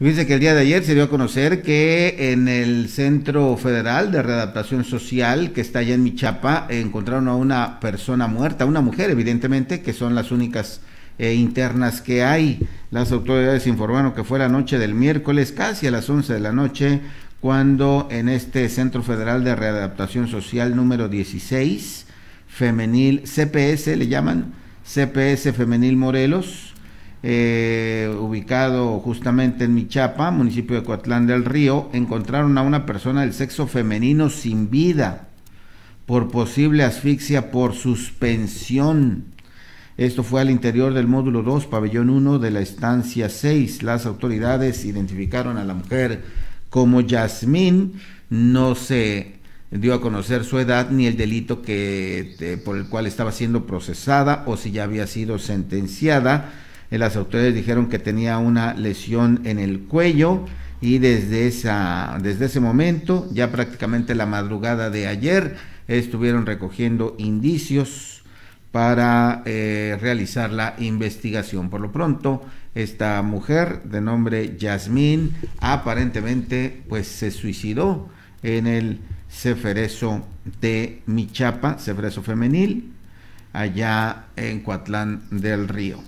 Dice que el día de ayer se dio a conocer que en el Centro Federal de Readaptación Social, que está allá en Michapa, encontraron a una persona muerta, una mujer evidentemente, que son las únicas eh, internas que hay. Las autoridades informaron que fue la noche del miércoles, casi a las 11 de la noche, cuando en este Centro Federal de Readaptación Social número 16, femenil, CPS le llaman, CPS Femenil Morelos, eh, ubicado justamente en Michapa, municipio de Coatlán del Río, encontraron a una persona del sexo femenino sin vida por posible asfixia por suspensión. Esto fue al interior del módulo 2, pabellón 1 de la estancia 6. Las autoridades identificaron a la mujer como Yasmín. No se dio a conocer su edad ni el delito que, eh, por el cual estaba siendo procesada o si ya había sido sentenciada eh, las autoridades dijeron que tenía una lesión en el cuello y desde, esa, desde ese momento, ya prácticamente la madrugada de ayer, estuvieron recogiendo indicios para eh, realizar la investigación. Por lo pronto, esta mujer de nombre Yasmín aparentemente pues se suicidó en el Ceferezo de Michapa, Ceferezo femenil, allá en Coatlán del Río.